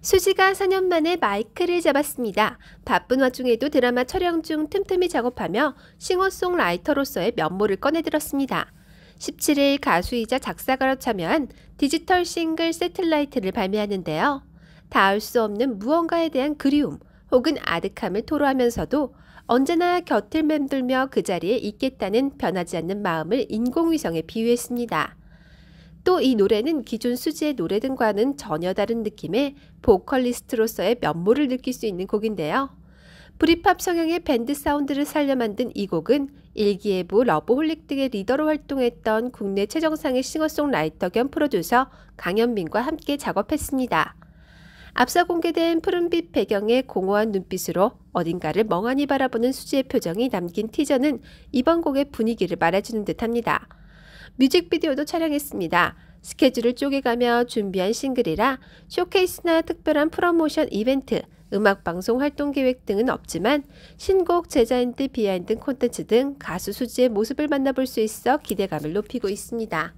수지가 4년 만에 마이크를 잡았습니다. 바쁜 와중에도 드라마 촬영 중 틈틈이 작업하며 싱어송라이터로서의 면모를 꺼내들었습니다. 17일 가수이자 작사가로 참여한 디지털 싱글 세틀라이트를 발매하는데요. 닿을 수 없는 무언가에 대한 그리움 혹은 아득함을 토로하면서도 언제나 곁을 맴돌며 그 자리에 있겠다는 변하지 않는 마음을 인공위성에 비유했습니다. 또이 노래는 기존 수지의 노래 등과는 전혀 다른 느낌의 보컬리스트로서의 면모를 느낄 수 있는 곡인데요. 브리팝 성향의 밴드 사운드를 살려 만든 이 곡은 일기예보 러브홀릭 등의 리더로 활동했던 국내 최정상의 싱어송라이터 겸 프로듀서 강현민과 함께 작업했습니다. 앞서 공개된 푸른빛 배경의 공허한 눈빛으로 어딘가를 멍하니 바라보는 수지의 표정이 남긴 티저는 이번 곡의 분위기를 말해주는 듯합니다. 뮤직비디오도 촬영했습니다. 스케줄을 쪼개가며 준비한 싱글이라 쇼케이스나 특별한 프로모션 이벤트, 음악방송 활동 계획 등은 없지만 신곡 제자인드 비하인드 콘텐츠 등 가수 수지의 모습을 만나볼 수 있어 기대감을 높이고 있습니다.